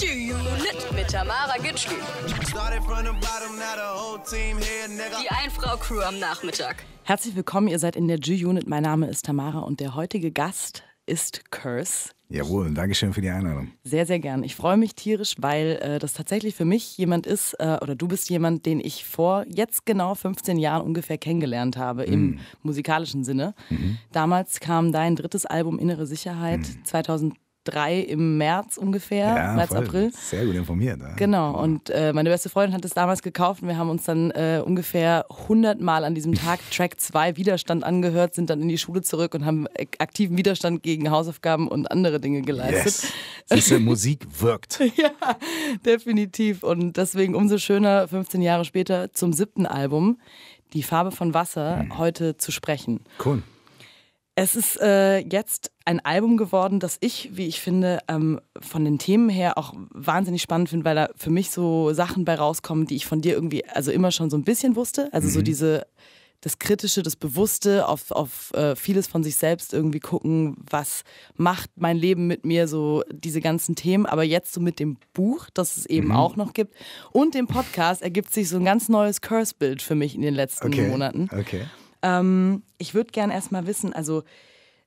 Unit mit Tamara Gitschli. Die Einfrau-Crew am Nachmittag. Herzlich willkommen, ihr seid in der G-Unit. Mein Name ist Tamara und der heutige Gast ist Curse. Jawohl, Dankeschön für die Einladung. Sehr, sehr gern. Ich freue mich tierisch, weil äh, das tatsächlich für mich jemand ist, äh, oder du bist jemand, den ich vor jetzt genau 15 Jahren ungefähr kennengelernt habe, mm. im mhm. musikalischen Sinne. Mm Damals kam dein drittes Album Innere Sicherheit, mm. 2000 drei im März ungefähr, ja, März, voll. April. Sehr gut informiert. Ja. Genau, ja. und äh, meine beste Freundin hat es damals gekauft und wir haben uns dann äh, ungefähr 100 Mal an diesem Tag Track 2 Widerstand angehört, sind dann in die Schule zurück und haben aktiven Widerstand gegen Hausaufgaben und andere Dinge geleistet. Yes. Diese Musik wirkt. ja, definitiv. Und deswegen umso schöner, 15 Jahre später zum siebten Album, Die Farbe von Wasser, hm. heute zu sprechen. Cool. Es ist äh, jetzt ein Album geworden, das ich, wie ich finde, ähm, von den Themen her auch wahnsinnig spannend finde, weil da für mich so Sachen bei rauskommen, die ich von dir irgendwie, also immer schon so ein bisschen wusste. Also mhm. so diese, das Kritische, das Bewusste, auf, auf äh, vieles von sich selbst irgendwie gucken, was macht mein Leben mit mir, so diese ganzen Themen. Aber jetzt so mit dem Buch, das es eben mhm. auch noch gibt und dem Podcast ergibt sich so ein ganz neues Curse-Bild für mich in den letzten okay. Monaten. Okay. Ähm, ich würde gerne erstmal wissen, also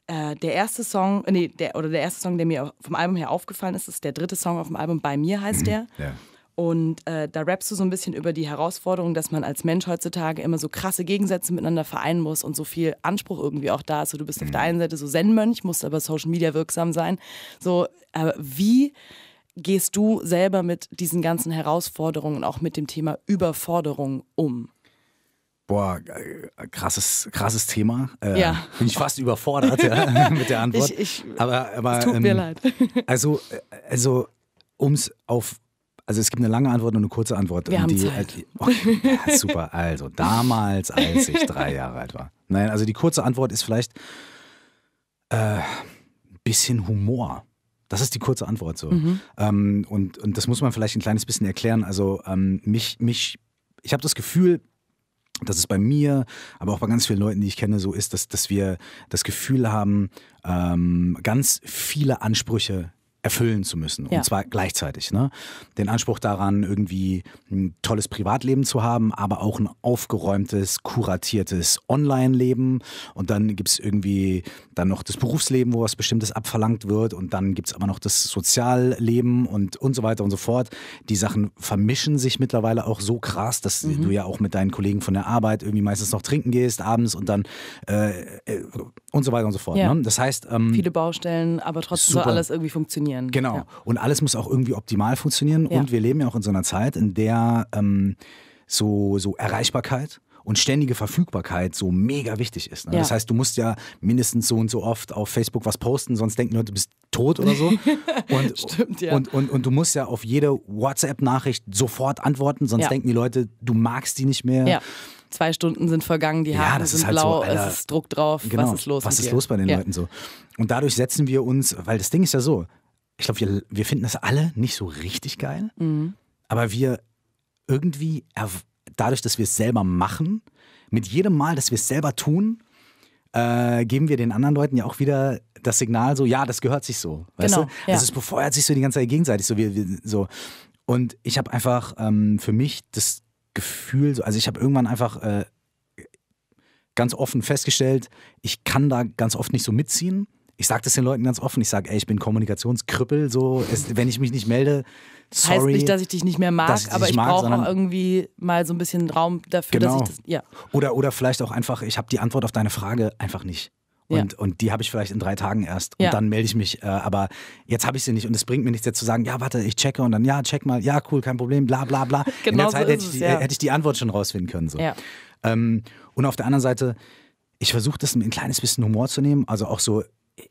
äh, der erste Song, äh, nee, der, oder der erste Song, der mir vom Album her aufgefallen ist, ist der dritte Song auf dem Album, Bei mir heißt der. Ja. Und äh, da rappst du so ein bisschen über die Herausforderung, dass man als Mensch heutzutage immer so krasse Gegensätze miteinander vereinen muss und so viel Anspruch irgendwie auch da ist. So, du bist mhm. auf der mhm. einen Seite so Zen-Mönch, musst aber Social Media wirksam sein. So, aber äh, wie gehst du selber mit diesen ganzen Herausforderungen, und auch mit dem Thema Überforderung um? Boah, äh, krasses, krasses Thema. Äh, ja. Bin ich fast überfordert ja, mit der Antwort. Ich, ich, aber, aber, es tut ähm, mir leid. Also, äh, also um es auf also es gibt eine lange Antwort und eine kurze Antwort. Wir haben die, Zeit. Okay, oh, ja, super. Also damals, als ich drei Jahre alt war. Nein, also die kurze Antwort ist vielleicht äh, ein bisschen Humor. Das ist die kurze Antwort so. Mhm. Ähm, und, und das muss man vielleicht ein kleines bisschen erklären. Also ähm, mich, mich, ich habe das Gefühl, dass es bei mir, aber auch bei ganz vielen Leuten, die ich kenne, so ist, dass, dass wir das Gefühl haben, ähm, ganz viele Ansprüche erfüllen zu müssen. Ja. Und zwar gleichzeitig. Ne? Den Anspruch daran, irgendwie ein tolles Privatleben zu haben, aber auch ein aufgeräumtes, kuratiertes Online-Leben. Und dann gibt es irgendwie dann noch das Berufsleben, wo was Bestimmtes abverlangt wird. Und dann gibt es aber noch das Sozialleben und, und so weiter und so fort. Die Sachen vermischen sich mittlerweile auch so krass, dass mhm. du ja auch mit deinen Kollegen von der Arbeit irgendwie meistens noch trinken gehst abends und dann äh, äh und so weiter und so fort. Ja. Ne? Das heißt. Ähm, Viele Baustellen, aber trotzdem super. soll alles irgendwie funktionieren funktionieren. Genau. Ja. Und alles muss auch irgendwie optimal funktionieren. Ja. Und wir leben ja auch in so einer Zeit, in der ähm, so, so Erreichbarkeit und ständige Verfügbarkeit so mega wichtig ist. Ne? Ja. Das heißt, du musst ja mindestens so und so oft auf Facebook was posten, sonst denken Leute, du bist tot oder so. Und, Stimmt, ja. Und, und, und du musst ja auf jede WhatsApp-Nachricht sofort antworten, sonst ja. denken die Leute, du magst die nicht mehr. Ja. Zwei Stunden sind vergangen, die Haare sind halt blau, so, Alter, es ist Druck drauf, genau, was ist los? Was ist dir? los bei den Leuten so? Und dadurch setzen wir uns, weil das Ding ist ja so, ich glaube, wir, wir finden das alle nicht so richtig geil, mhm. aber wir irgendwie, dadurch, dass wir es selber machen, mit jedem Mal, dass wir es selber tun, äh, geben wir den anderen Leuten ja auch wieder das Signal so, ja, das gehört sich so. Weißt genau, du? Ja. Also es befeuert sich so die ganze Zeit gegenseitig. So, wir, wir so. Und ich habe einfach ähm, für mich das Gefühl, also ich habe irgendwann einfach äh, ganz offen festgestellt, ich kann da ganz oft nicht so mitziehen ich sage das den Leuten ganz offen. Ich sage, ey, ich bin Kommunikationskrüppel. So, es, wenn ich mich nicht melde, sorry. Heißt nicht, dass ich dich nicht mehr mag, ich aber ich brauche auch irgendwie mal so ein bisschen Raum dafür, genau. dass ich das. Ja. Oder, oder vielleicht auch einfach, ich habe die Antwort auf deine Frage einfach nicht. Und, ja. und die habe ich vielleicht in drei Tagen erst. Und ja. dann melde ich mich. Äh, aber jetzt habe ich sie nicht. Und es bringt mir nichts, jetzt zu sagen, ja, warte, ich checke und dann, ja, check mal, ja, cool, kein Problem, bla bla bla. genau in der Zeit so hätte, ich die, es, ja. hätte, ich die, Antwort schon rausfinden können. So. Ähm, und auf der anderen Seite, ich versuche das ein kleines bisschen Humor zu nehmen. Also auch so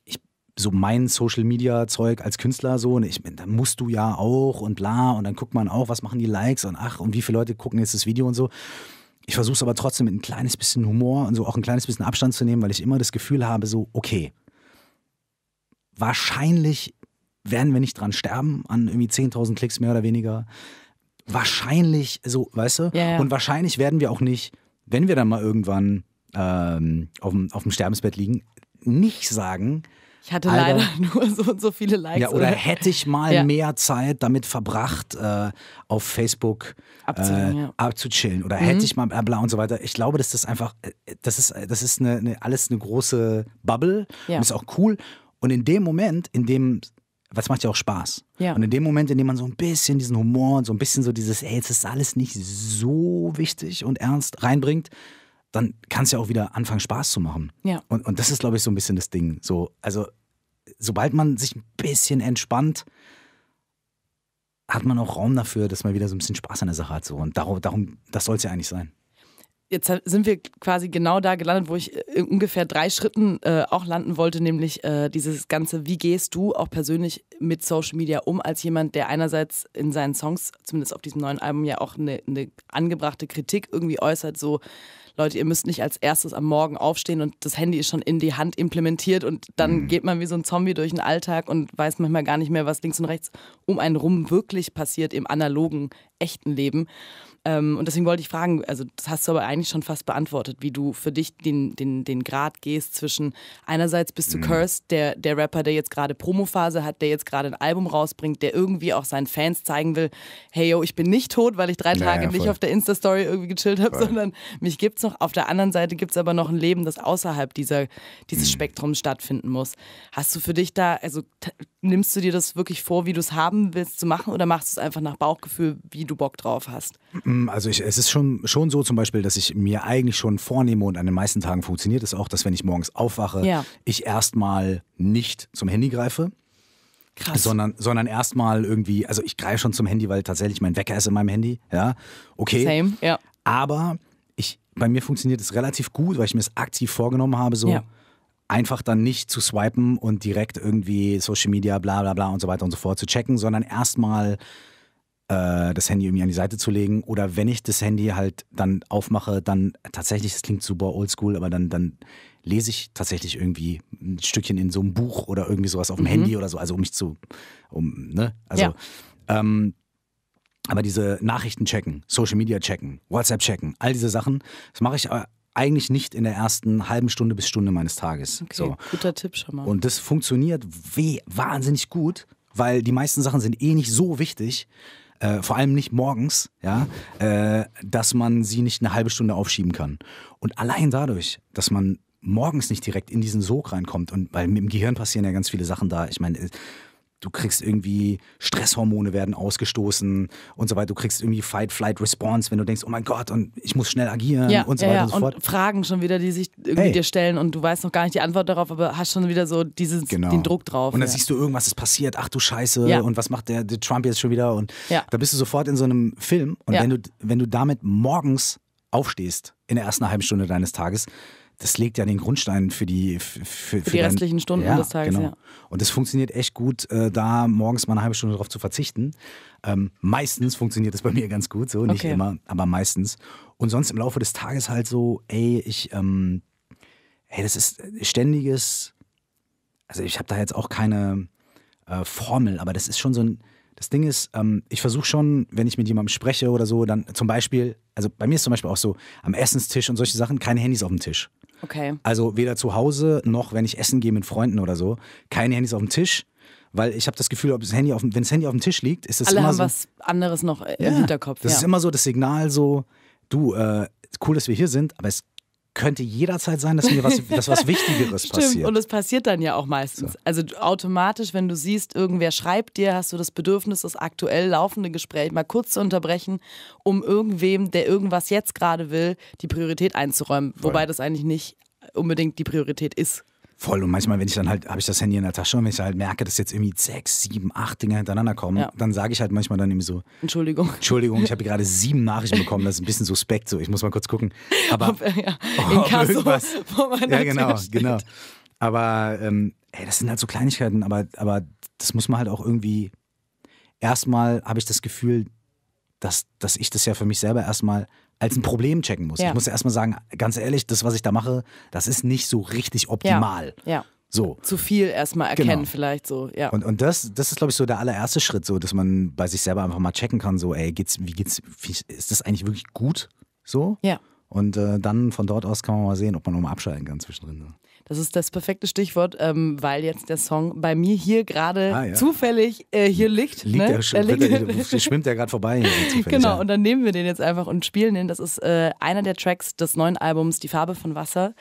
ich so mein Social Media Zeug als Künstler so und ne, ich dann musst du ja auch und bla und dann guckt man auch, was machen die Likes und ach und wie viele Leute gucken jetzt das Video und so. Ich versuche es aber trotzdem mit ein kleines bisschen Humor und so auch ein kleines bisschen Abstand zu nehmen, weil ich immer das Gefühl habe, so okay, wahrscheinlich werden wir nicht dran sterben an irgendwie 10.000 Klicks mehr oder weniger. Wahrscheinlich so, weißt du? Ja, ja. Und wahrscheinlich werden wir auch nicht, wenn wir dann mal irgendwann ähm, auf dem Sterbensbett liegen, nicht sagen, ich hatte Alter. leider nur so und so viele Likes. Ja, oder, oder? hätte ich mal ja. mehr Zeit damit verbracht, äh, auf Facebook abzuchillen, äh, ja. abzuchillen. oder mhm. hätte ich mal bla äh, bla und so weiter. Ich glaube, dass das einfach, das ist, äh, äh, das ist eine, eine alles eine große Bubble ja. und ist auch cool. Und in dem Moment, in dem, was macht ja auch Spaß. Ja. Und in dem Moment, in dem man so ein bisschen diesen Humor und so ein bisschen so dieses, ey, es ist alles nicht so wichtig und ernst reinbringt, dann kann es ja auch wieder anfangen, Spaß zu machen. Ja. Und, und das ist, glaube ich, so ein bisschen das Ding. So, also, sobald man sich ein bisschen entspannt, hat man auch Raum dafür, dass man wieder so ein bisschen Spaß an der Sache hat. So. Und darum, darum das soll es ja eigentlich sein. Jetzt sind wir quasi genau da gelandet, wo ich in äh, ungefähr drei Schritten äh, auch landen wollte, nämlich äh, dieses ganze, wie gehst du auch persönlich mit Social Media um, als jemand, der einerseits in seinen Songs, zumindest auf diesem neuen Album, ja auch eine ne angebrachte Kritik irgendwie äußert, so Leute, ihr müsst nicht als erstes am Morgen aufstehen und das Handy ist schon in die Hand implementiert und dann mhm. geht man wie so ein Zombie durch den Alltag und weiß manchmal gar nicht mehr, was links und rechts um einen rum wirklich passiert im analogen, echten Leben. Ähm, und deswegen wollte ich fragen, also das hast du aber eigentlich schon fast beantwortet, wie du für dich den, den, den Grad gehst zwischen einerseits bist du mhm. Cursed, der, der Rapper, der jetzt gerade Promophase hat, der jetzt gerade ein Album rausbringt, der irgendwie auch seinen Fans zeigen will, hey yo, ich bin nicht tot, weil ich drei naja, Tage voll. nicht auf der Insta-Story irgendwie gechillt habe, sondern mich gibt's noch. Auf der anderen Seite gibt es aber noch ein Leben, das außerhalb dieser, dieses mhm. Spektrums stattfinden muss. Hast du für dich da, also nimmst du dir das wirklich vor, wie du es haben willst zu machen oder machst du es einfach nach Bauchgefühl, wie du Bock drauf hast? Mm, also ich, es ist schon, schon so zum Beispiel, dass ich mir eigentlich schon vornehme und an den meisten Tagen funktioniert es auch, dass wenn ich morgens aufwache, ja. ich erstmal nicht zum Handy greife. Krass. Sondern, sondern erstmal irgendwie, also ich greife schon zum Handy, weil tatsächlich mein Wecker ist in meinem Handy. Ja, okay. Same, ja. Aber ich, bei mir funktioniert es relativ gut, weil ich mir es aktiv vorgenommen habe, so ja. einfach dann nicht zu swipen und direkt irgendwie Social Media, bla bla bla und so weiter und so fort zu checken, sondern erstmal äh, das Handy irgendwie an die Seite zu legen. Oder wenn ich das Handy halt dann aufmache, dann tatsächlich, das klingt super oldschool, aber dann, dann lese ich tatsächlich irgendwie ein Stückchen in so einem Buch oder irgendwie sowas auf dem mhm. Handy oder so, also um mich zu, um, ne? Also, ja. ähm, aber diese Nachrichten checken, Social Media checken, WhatsApp checken, all diese Sachen, das mache ich äh, eigentlich nicht in der ersten halben Stunde bis Stunde meines Tages. Okay, so. guter Tipp schon mal. Und das funktioniert weh, wahnsinnig gut, weil die meisten Sachen sind eh nicht so wichtig äh, vor allem nicht morgens, ja, äh, dass man sie nicht eine halbe Stunde aufschieben kann. Und allein dadurch, dass man morgens nicht direkt in diesen Sog reinkommt und weil mit dem Gehirn passieren ja ganz viele Sachen da. Ich meine, du kriegst irgendwie Stresshormone werden ausgestoßen und so weiter. Du kriegst irgendwie Fight, Flight, Response, wenn du denkst, oh mein Gott, und ich muss schnell agieren ja, und so weiter ja, und so fort. Und Fragen schon wieder, die sich irgendwie hey. dir stellen und du weißt noch gar nicht die Antwort darauf, aber hast schon wieder so diesen genau. den Druck drauf. Und dann ja. siehst du irgendwas ist passiert, ach du Scheiße, und was macht der, der, Trump jetzt schon wieder? Und da bist du sofort in so einem Film. Und wenn du, wenn du damit morgens aufstehst in der ersten halben Stunde deines Tages, das legt ja den Grundstein für die, für, für, für die dein, restlichen Stunden ja, des Tages. Genau. Ja. Und das funktioniert echt gut, äh, da morgens mal eine halbe Stunde drauf zu verzichten. Ähm, meistens funktioniert das bei mir ganz gut, so nicht okay. immer, aber meistens. Und sonst im Laufe des Tages halt so, ey, ich, ähm, ey, das ist ständiges. Also ich habe da jetzt auch keine äh, Formel, aber das ist schon so ein. Das Ding ist, ähm, ich versuche schon, wenn ich mit jemandem spreche oder so, dann zum Beispiel, also bei mir ist zum Beispiel auch so, am Essenstisch und solche Sachen, keine Handys auf dem Tisch. Okay. Also weder zu Hause noch, wenn ich essen gehe mit Freunden oder so. Keine Handys auf dem Tisch. Weil ich habe das Gefühl, ob das Handy auf, wenn das Handy auf dem Tisch liegt, ist das Alle immer haben so, was anderes noch äh, im ja, Hinterkopf. Das ja. ist immer so das Signal so, du, äh, cool, dass wir hier sind, aber es könnte jederzeit sein, dass mir was, dass was Wichtigeres Stimmt, passiert. Und es passiert dann ja auch meistens. So. Also automatisch, wenn du siehst, irgendwer schreibt dir, hast du das Bedürfnis, das aktuell laufende Gespräch mal kurz zu unterbrechen, um irgendwem, der irgendwas jetzt gerade will, die Priorität einzuräumen. Voll. Wobei das eigentlich nicht unbedingt die Priorität ist. Voll. Und manchmal, wenn ich dann halt, habe ich das Handy in der Tasche und wenn ich halt merke, dass jetzt irgendwie sechs, sieben, acht Dinger hintereinander kommen, ja. dann sage ich halt manchmal dann eben so: Entschuldigung. Entschuldigung, ich habe gerade sieben Nachrichten bekommen, das ist ein bisschen suspekt so. Ich muss mal kurz gucken. Aber. Ob, äh, ja, oh, Kasso, ja halt genau, genau. Aber, ähm, ey, das sind halt so Kleinigkeiten, aber, aber das muss man halt auch irgendwie. Erstmal habe ich das Gefühl, dass, dass ich das ja für mich selber erstmal als ein Problem checken muss. Ja. Ich muss ja erstmal sagen, ganz ehrlich, das, was ich da mache, das ist nicht so richtig optimal. Ja. ja. So. Zu viel erstmal erkennen, genau. vielleicht so, ja. Und, und das, das ist, glaube ich, so der allererste Schritt, so, dass man bei sich selber einfach mal checken kann, so, ey, geht's, wie geht's, wie, ist das eigentlich wirklich gut? So? Ja. Und äh, dann von dort aus kann man mal sehen, ob man nochmal abschalten kann zwischendrin. Das ist das perfekte Stichwort, ähm, weil jetzt der Song bei mir hier gerade ah, ja. zufällig äh, hier liegt. Liegt ne? er, sch liegt er, schwimmt er gerade vorbei. Zufällig, genau, ja. und dann nehmen wir den jetzt einfach und spielen den. Das ist äh, einer der Tracks des neuen Albums Die Farbe von Wasser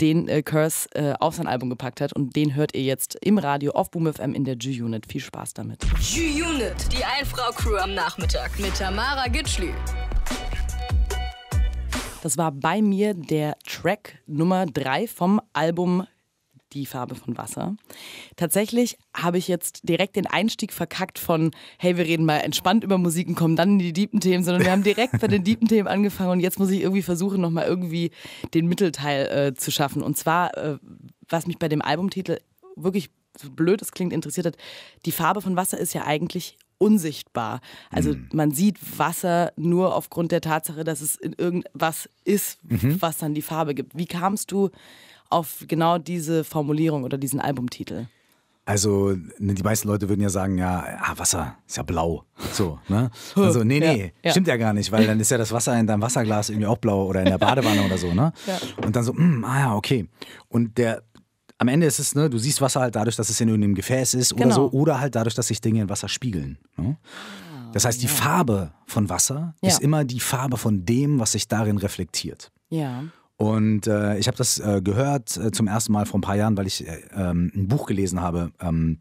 den äh, Curse äh, auf sein Album gepackt hat. Und den hört ihr jetzt im Radio auf Boom FM in der G-Unit. Viel Spaß damit. G-Unit, die Einfrau-Crew am Nachmittag mit Tamara Gitschli. Das war bei mir der Track Nummer 3 vom Album die Farbe von Wasser. Tatsächlich habe ich jetzt direkt den Einstieg verkackt von, hey, wir reden mal entspannt über Musik und kommen dann in die deepen Themen, sondern wir haben direkt bei den deepen Themen angefangen und jetzt muss ich irgendwie versuchen, nochmal irgendwie den Mittelteil äh, zu schaffen. Und zwar, äh, was mich bei dem Albumtitel wirklich so blöd es klingt interessiert hat, die Farbe von Wasser ist ja eigentlich unsichtbar. Also mhm. man sieht Wasser nur aufgrund der Tatsache, dass es in irgendwas ist, mhm. was dann die Farbe gibt. Wie kamst du auf genau diese Formulierung oder diesen Albumtitel? Also, ne, die meisten Leute würden ja sagen, ja, ah, Wasser ist ja blau. So, ne? Also, nee, nee, ja, stimmt ja. ja gar nicht, weil dann ist ja das Wasser in deinem Wasserglas irgendwie auch blau oder in der Badewanne oder so, ne? Ja. Und dann so, mh, hm, ah ja, okay. Und der am Ende ist es, ne, du siehst Wasser halt dadurch, dass es in irgendeinem Gefäß ist genau. oder so, oder halt dadurch, dass sich Dinge in Wasser spiegeln. Ne? Ah, das heißt, die ja. Farbe von Wasser ja. ist immer die Farbe von dem, was sich darin reflektiert. Ja. Und äh, ich habe das äh, gehört äh, zum ersten Mal vor ein paar Jahren, weil ich äh, ähm, ein Buch gelesen habe, ähm,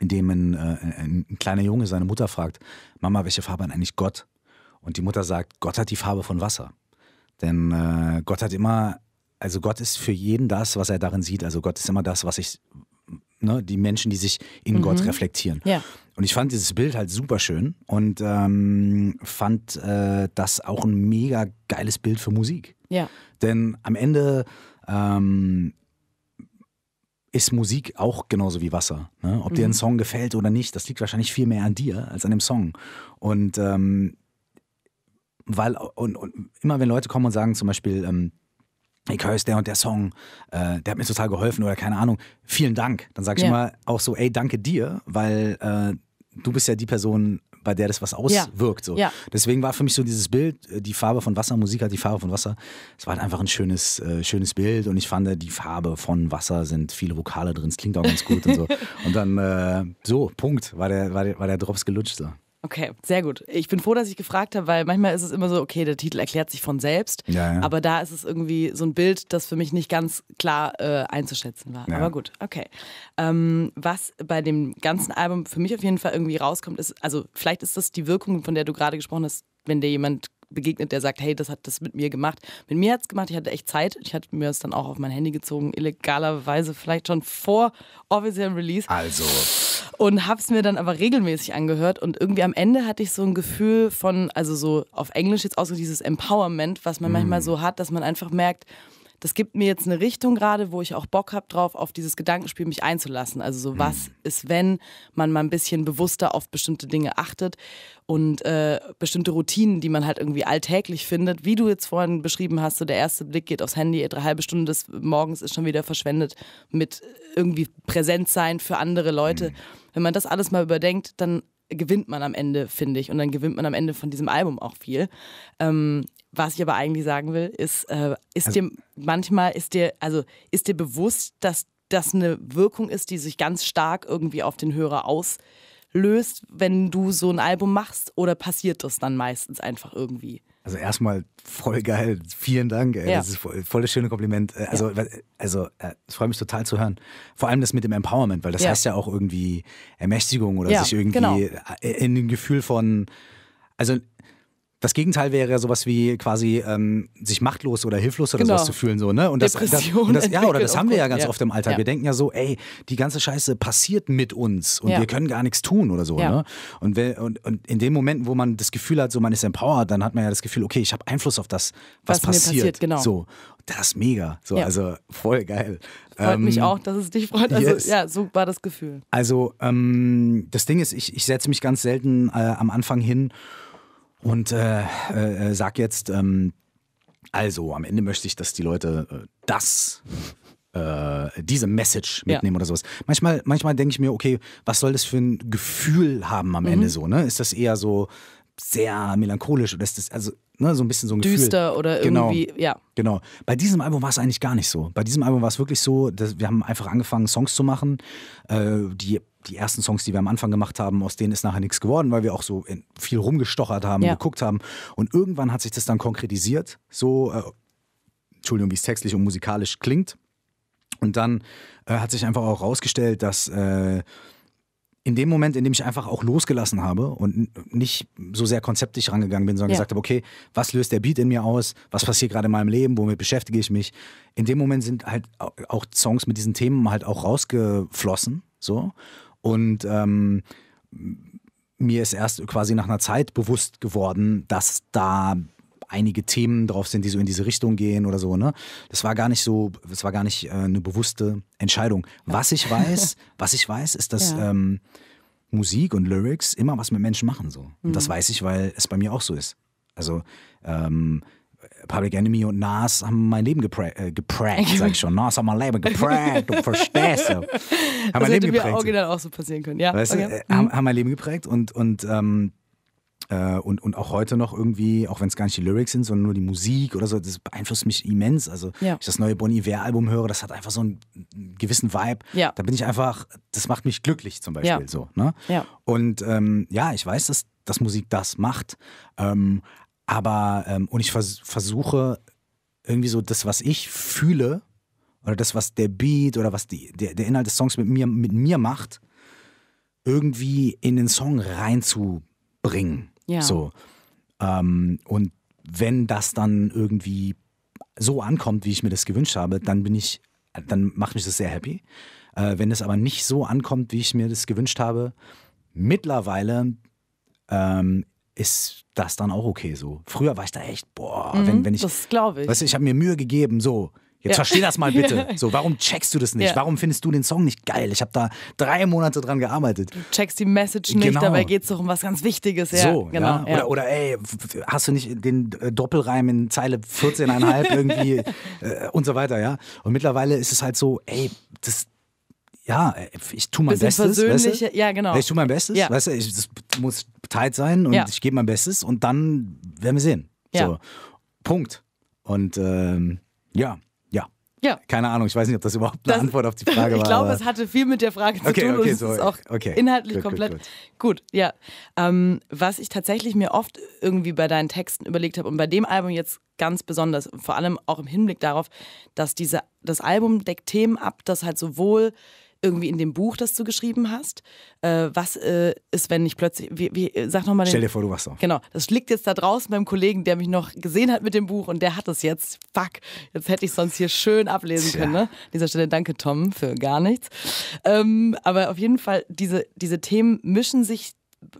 in dem äh, ein, ein, kleiner Junge seine Mutter fragt, Mama, welche Farbe hat eigentlich Gott? Und die Mutter sagt, Gott hat die Farbe von Wasser. Denn äh, Gott hat immer also Gott ist für jeden das, was er darin sieht. Also Gott ist immer das, was ich, ne, die Menschen, die sich in mhm. Gott reflektieren. Ja. Und ich fand dieses Bild halt super schön und ähm, fand äh, das auch ein mega geiles Bild für Musik. Ja. Denn am Ende ähm, ist Musik auch genauso wie Wasser. Ne? Ob mhm. dir ein mhm. Song gefällt oder nicht, das liegt wahrscheinlich viel mehr an dir als an dem Song. Und ähm, weil und, und, immer wenn Leute kommen und sagen zum Beispiel ähm, ich höre es der und der Song, äh, der hat mir total geholfen oder keine Ahnung, vielen Dank. Dann sage ich ja. immer auch so, ey, danke dir, weil äh, du bist ja die Person, bei der das was auswirkt. So. Ja. Deswegen war für mich so dieses Bild, äh, die Farbe von Wasser, Musik hat die Farbe von Wasser. Es war halt einfach ein schönes, äh, schönes Bild und ich fand, die Farbe von Wasser sind viele Vokale drin, es klingt auch ganz gut und so. Und dann äh, so, Punkt, war der, war der, war der Drops gelutscht. So. Okay, sehr gut. Ich bin froh, dass ich gefragt habe, weil manchmal ist es immer so, okay, der Titel erklärt sich von selbst. Ja, ja. Aber da ist es irgendwie so ein Bild, das für mich nicht ganz klar äh, einzuschätzen war. Ja. Aber gut, okay. Ähm, was bei dem ganzen Album für mich auf jeden Fall irgendwie rauskommt, ist, also vielleicht ist das die Wirkung, von der du gerade gesprochen hast, wenn dir jemand begegnet, der sagt, hey, das hat das mit mir gemacht. Mit mir hat es gemacht, ich hatte echt Zeit. Ich hatte mir das dann auch auf mein Handy gezogen, illegalerweise vielleicht schon vor offiziellen Release. Also und habe es mir dann aber regelmäßig angehört und irgendwie am Ende hatte ich so ein Gefühl von, also so auf Englisch jetzt auch so dieses Empowerment, was man mm. manchmal mhm. so hat, dass man einfach merkt, das gibt mir jetzt eine Richtung gerade, wo ich auch Bock habe drauf, auf dieses Gedankenspiel mich einzulassen. Also so, was mhm. ist, wenn man mal ein bisschen bewusster auf bestimmte Dinge achtet und äh, bestimmte Routinen, die man halt irgendwie alltäglich findet, wie du jetzt vorhin beschrieben hast, so der erste Blick geht aufs Handy, eine halbe Stunde des Morgens ist schon wieder verschwendet mit irgendwie Präsent sein für andere Leute. Mhm. Wenn man das alles mal überdenkt, dann gewinnt man am Ende, finde ich. Und dann gewinnt man am Ende von diesem Album auch viel. Ähm, was ich aber eigentlich sagen will, ist, äh, ist also, dir manchmal, ist dir, also ist dir bewusst, dass das eine Wirkung ist, die sich ganz stark irgendwie auf den Hörer auslöst, wenn du so ein Album machst? Oder passiert das dann meistens einfach irgendwie? Also erstmal voll geil. Vielen Dank. Ey. Ja. Das ist voll, voll, das schöne Kompliment. Äh, also, ja. also äh, es freut mich total zu hören. Vor allem das mit dem Empowerment, weil das ja. heißt ja auch irgendwie Ermächtigung oder sich irgendwie genau. in ein Gefühl von, also das Gegenteil wäre ja sowas wie quasi ähm, sich machtlos oder hilflos oder genau. sowas zu fühlen. So, ne? und das, Depression das, und das, ja, oder das oh haben wir ja ganz ja. oft im Alltag. Ja. Wir denken ja so, ey, die ganze Scheiße passiert mit uns und wir können gar nichts tun oder so. Ne? Und, wer, und, und, in dem Moment, wo man das Gefühl hat, so man ist empowered, dann hat man ja das Gefühl, okay, ich habe Einfluss auf das, was, was passiert. passiert genau. So. Das ist mega. So, Also voll geil. Freut ähm, mich auch, dass es dich freut. Also yes. ja, so war das Gefühl. Also ähm, das Ding ist, ich, ich setze mich ganz selten äh, am Anfang hin und äh, äh, äh, sag jetzt, ähm, also am Ende möchte ich, dass die Leute äh, das äh, diese Message mitnehmen ja. oder sowas. Manchmal, manchmal denke ich mir, okay, was soll das für ein Gefühl haben am mhm. Ende so? Ne? Ist das eher so sehr melancholisch oder ist das also ne, so ein bisschen so ein düster Gefühl. oder genau. irgendwie genau. ja genau bei diesem Album war es eigentlich gar nicht so bei diesem Album war es wirklich so dass wir haben einfach angefangen Songs zu machen äh, die die ersten Songs, die wir am Anfang gemacht haben, aus denen ist nachher nichts geworden, weil wir auch so viel rumgestochert haben, ja. geguckt haben. Und irgendwann hat sich das dann konkretisiert. So, äh, Entschuldigung, wie es textlich und musikalisch klingt. Und dann äh, hat sich einfach auch rausgestellt, dass äh, in dem Moment, in dem ich einfach auch losgelassen habe und nicht so sehr konzeptlich rangegangen bin, sondern ja. gesagt habe, okay, was löst der Beat in mir aus? Was passiert gerade in meinem Leben? Womit beschäftige ich mich? In dem Moment sind halt auch Songs mit diesen Themen halt auch rausgeflossen, so. Und ähm, mir ist erst quasi nach einer Zeit bewusst geworden, dass da einige Themen drauf sind, die so in diese Richtung gehen oder so. Ne? Das war gar nicht so, das war gar nicht äh, eine bewusste Entscheidung. Was ich weiß, was ich weiß, ist, dass ja. ähm, Musik und Lyrics immer was mit Menschen machen so. Und mhm. das weiß ich, weil es bei mir auch so ist. Also ähm, Public Enemy und Nas haben mein Leben geprä äh, geprankt, sag ich schon. Nas haben mein Leben geprägt, du verstehst. So. Haben das mein hätte Leben mir geprägt. original auch so passieren können, ja. Weißt okay. du, äh, mhm. haben, haben, mein Leben geprägt und, und ähm, äh, und, und auch heute noch irgendwie, auch wenn es gar nicht die Lyrics sind, sondern nur die Musik oder so, das beeinflusst mich immens. Also, ja. ich das neue Bonnie Iver-Album höre, das hat einfach so einen gewissen Vibe. Ja. Da bin ich einfach, das macht mich glücklich zum Beispiel ja. so. Ne? Ja. Und ähm, ja, ich weiß, dass, dass Musik das macht. Ähm, aber, ähm, und ich vers versuche irgendwie so das, was ich fühle, oder das, was der Beat oder was die, der, der Inhalt des Songs mit mir, mit mir macht, irgendwie in den Song reinzubringen. Ja. So. Ähm, und wenn das dann irgendwie so ankommt, wie ich mir das gewünscht habe, dann bin ich, dann macht mich das sehr happy. Äh, wenn es aber nicht so ankommt, wie ich mir das gewünscht habe, mittlerweile ähm, ist das dann auch okay so. Früher war ich da echt, boah, mhm, wenn, wenn ich. Das glaube ich. Weißt, ich habe mir Mühe gegeben, so. Jetzt ja. versteh das mal bitte. So, warum checkst du das nicht? Ja. Warum findest du den Song nicht geil? Ich habe da drei Monate dran gearbeitet. Du checkst die Message nicht, genau. dabei geht es doch um was ganz Wichtiges. Ja, so, genau. Ja. Oder, oder ey, hast du nicht den äh, Doppelreim in Zeile 14,5 irgendwie äh, und so weiter, ja? Und mittlerweile ist es halt so, ey, das, ja, äh, ich tue mein Bisschen Bestes. Weißt du? Ja, genau. Ich tue mein Bestes, ja. weißt du, ich, das muss tight sein und ja. ich gebe mein Bestes und dann werden wir sehen. Ja. So. Punkt. Und ähm, ja, ja. Keine Ahnung, ich weiß nicht, ob das überhaupt eine das, Antwort auf die Frage ich war. Ich glaube, es hatte viel mit der Frage zu okay, tun okay, und es so, ist auch okay. inhaltlich gut, komplett. Gut, gut. gut ja. Ähm, was ich tatsächlich mir oft irgendwie bei deinen Texten überlegt habe und bei dem Album jetzt ganz besonders, vor allem auch im Hinblick darauf, dass diese, das Album deckt Themen ab, das halt sowohl irgendwie in dem Buch, das du geschrieben hast. Äh, was äh, ist, wenn ich plötzlich, wie, wie, äh, sag nochmal. Stell dir vor, du warst so. Genau, das liegt jetzt da draußen beim Kollegen, der mich noch gesehen hat mit dem Buch und der hat es jetzt. Fuck, jetzt hätte ich es sonst hier schön ablesen Tja. können. Ne? An dieser Stelle danke Tom für gar nichts. Ähm, aber auf jeden Fall, diese, diese Themen mischen sich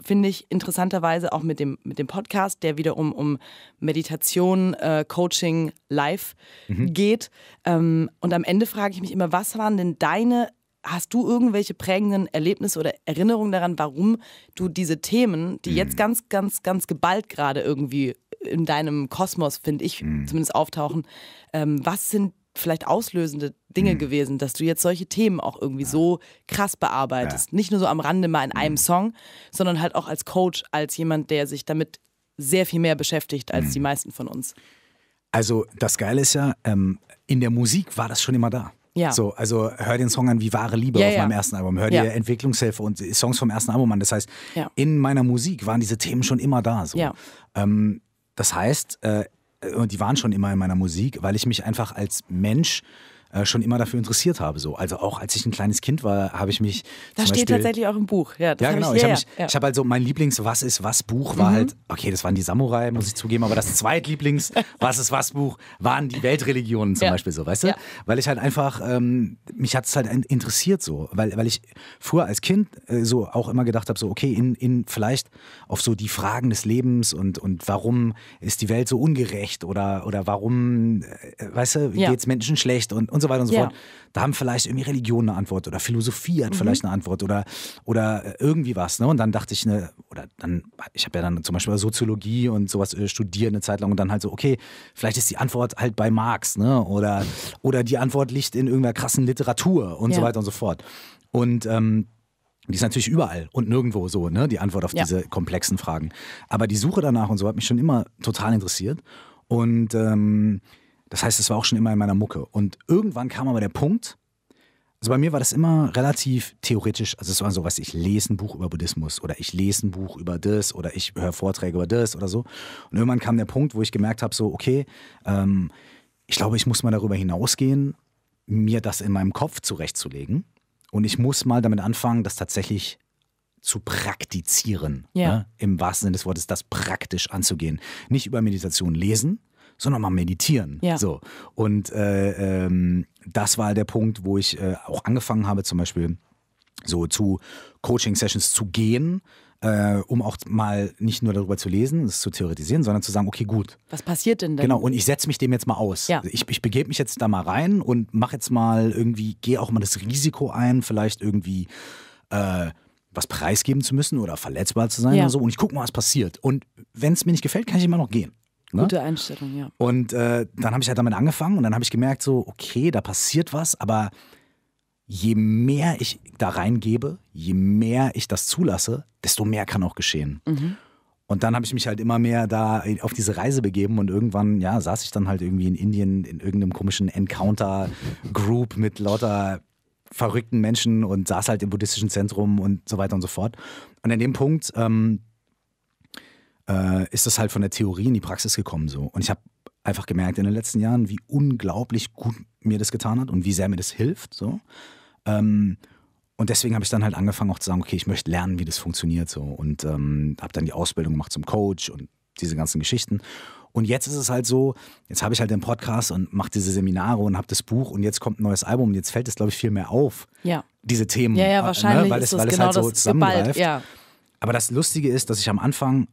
finde ich interessanterweise auch mit dem, mit dem Podcast, der wiederum um Meditation, äh, Coaching, Live mhm. geht. Ähm, und am Ende frage ich mich immer, was waren denn deine Hast du irgendwelche prägenden Erlebnisse oder Erinnerungen daran, warum du diese Themen, die mhm. jetzt ganz, ganz, ganz geballt gerade irgendwie in deinem Kosmos, finde ich, mhm. zumindest auftauchen, ähm, was sind vielleicht auslösende Dinge mhm. gewesen, dass du jetzt solche Themen auch irgendwie ja. so krass bearbeitest? Ja. Nicht nur so am Rande mal in mhm. einem Song, sondern halt auch als Coach, als jemand, der sich damit sehr viel mehr beschäftigt als die mhm. meisten von uns. Also das Geile ist ja, ähm, in der Musik war das schon immer da. Ja. So, also hör den Song an wie wahre Liebe ja, auf ja. meinem ersten Album. Hör dir Entwicklungshilfe und Songs vom ersten Album an. Das heißt, in meiner Musik waren diese Themen schon immer da. So. Ähm, das heißt, äh, die waren schon immer in meiner Musik, weil ich mich einfach als Mensch äh, schon immer dafür interessiert habe. So. Also auch als ich ein kleines Kind war, habe ich mich. Das steht Beispiel, tatsächlich auch im Buch. Ja, ja genau. Ich, ich habe ja. hab also mein Lieblings-Was ist was Buch war mhm. halt, okay, das waren die Samurai, muss ich zugeben, aber das Zweitlieblings-Was ist was Buch waren die Weltreligionen zum Beispiel so, weißt du? Weil ich halt einfach, ähm, mich hat es halt interessiert so, weil, weil ich früher als Kind äh, so auch immer gedacht habe, so, okay, in, in vielleicht auf so die Fragen des Lebens und, und warum ist die Welt so ungerecht oder, oder warum, äh, weißt du, ja. geht es Menschen schlecht und, und so so weiter und so ja. fort. Da haben vielleicht irgendwie Religion eine Antwort oder Philosophie hat mhm. vielleicht eine Antwort oder, oder äh, irgendwie was. Ne? Und dann dachte ich, ne, oder dann, ich habe ja dann zum Beispiel Soziologie und sowas äh, studiert eine Zeit lang und dann halt so, okay, vielleicht ist die Antwort halt bei Marx, ne? Oder, oder die Antwort liegt in irgendeiner krassen Literatur und ja. so weiter und so fort. Und ähm, die ist natürlich überall und nirgendwo so, ne? Die Antwort auf ja. diese komplexen Fragen. Aber die Suche danach und so hat mich schon immer total interessiert. Und ähm, das heißt, es war auch schon immer in meiner Mucke. Und irgendwann kam aber der Punkt, also bei mir war das immer relativ theoretisch. Also es war so, was ich lese ein Buch über Buddhismus oder ich lese ein Buch über das oder ich höre Vorträge über das oder so. Und irgendwann kam der Punkt, wo ich gemerkt habe, so, okay, ähm, ich glaube, ich muss mal darüber hinausgehen, mir das in meinem Kopf zurechtzulegen. Und ich muss mal damit anfangen, das tatsächlich zu praktizieren. Ja. Ne? Im wahrsten Sinne des Wortes, das praktisch anzugehen. Nicht über Meditation lesen, sondern mal meditieren. Ja. So. Und äh, ähm, das war der Punkt, wo ich äh, auch angefangen habe, zum Beispiel so zu Coaching-Sessions zu gehen, äh, um auch mal nicht nur darüber zu lesen, es zu theoretisieren, sondern zu sagen, okay, gut. Was passiert denn da? Genau, und ich setze mich dem jetzt mal aus. Ja. Ich, ich begebe mich jetzt da mal rein und mache jetzt mal irgendwie, gehe auch mal das Risiko ein, vielleicht irgendwie äh, was preisgeben zu müssen oder verletzbar zu sein ja. oder so. Und ich gucke mal, was passiert. Und wenn es mir nicht gefällt, kann ich immer noch gehen. Ne? Gute Einstellung, ja. Und äh, dann habe ich halt damit angefangen und dann habe ich gemerkt, so, okay, da passiert was, aber je mehr ich da reingebe, je mehr ich das zulasse, desto mehr kann auch geschehen. Mhm. Und dann habe ich mich halt immer mehr da auf diese Reise begeben und irgendwann, ja, saß ich dann halt irgendwie in Indien in irgendeinem komischen Encounter-Group mit lauter verrückten Menschen und saß halt im buddhistischen Zentrum und so weiter und so fort. Und an dem Punkt ähm, äh, ist das halt von der Theorie in die Praxis gekommen so. Und ich habe einfach gemerkt in den letzten Jahren, wie unglaublich gut mir das getan hat und wie sehr mir das hilft so. Ähm, und deswegen habe ich dann halt angefangen auch zu sagen, okay, ich möchte lernen, wie das funktioniert so und ähm, habe dann die Ausbildung gemacht zum Coach und diese ganzen Geschichten. Und jetzt ist es halt so, jetzt habe ich halt den Podcast und mache diese Seminare und habe das Buch und jetzt kommt ein neues Album und jetzt fällt es, glaube ich, viel mehr auf. Ja. Diese Themen. Ja, ja, äh, ne, wahrscheinlich. Ne? Weil, es, weil es genau halt so zusammengreift. Ja. Aber das Lustige ist, dass ich am Anfang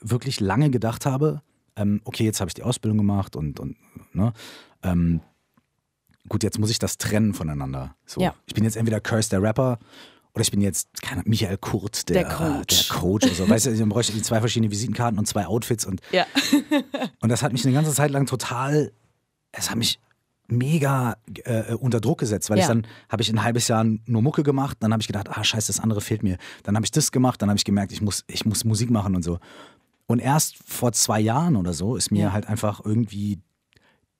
wirklich lange gedacht habe, ähm, okay, jetzt habe ich die Ausbildung gemacht und, und ne, ähm, gut, jetzt muss ich das trennen voneinander. So, ja. Ich bin jetzt entweder Curse, der Rapper, oder ich bin jetzt, keine Michael Kurt, der, der Coach. Der Coach oder so. Weißt du, dann bräuchte ich zwei verschiedene Visitenkarten und zwei Outfits und, ja. und das hat mich eine ganze Zeit lang total, es hat mich mega äh, äh, unter Druck gesetzt, weil ja. ich dann habe ich ein halbes Jahr nur Mucke gemacht, dann habe ich gedacht, ah scheiße, das andere fehlt mir. Dann habe ich das gemacht, dann habe ich gemerkt, ich muss, ich muss Musik machen und so. Und erst vor zwei Jahren oder so ist mir ja. halt einfach irgendwie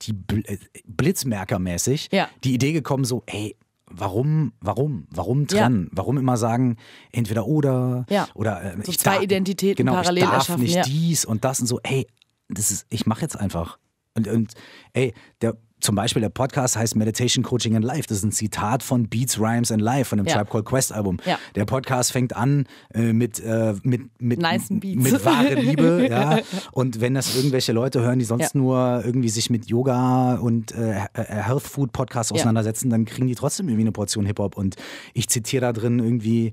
die Bl äh, Blitzmerkermäßig ja. die Idee gekommen, so, ey, warum, warum, warum trennen? Ja. Warum immer sagen, entweder oder ja. oder äh, so zwei darf, Identitäten genau, parallel ich darf erschaffen, nicht ja. dies und das und so. Ey, das ist, ich mache jetzt einfach. Und, und ey, der zum Beispiel der Podcast heißt Meditation Coaching and Life. Das ist ein Zitat von Beats, Rhymes and Life von dem ja. Tribe Called Quest Album. Ja. Der Podcast fängt an äh, mit, äh, mit, mit, nice mit wahre Liebe. ja. Und wenn das irgendwelche Leute hören, die sonst ja. nur irgendwie sich mit Yoga und äh, äh, äh Health Food Podcasts auseinandersetzen, dann kriegen die trotzdem irgendwie eine Portion Hip-Hop. Und ich zitiere da drin irgendwie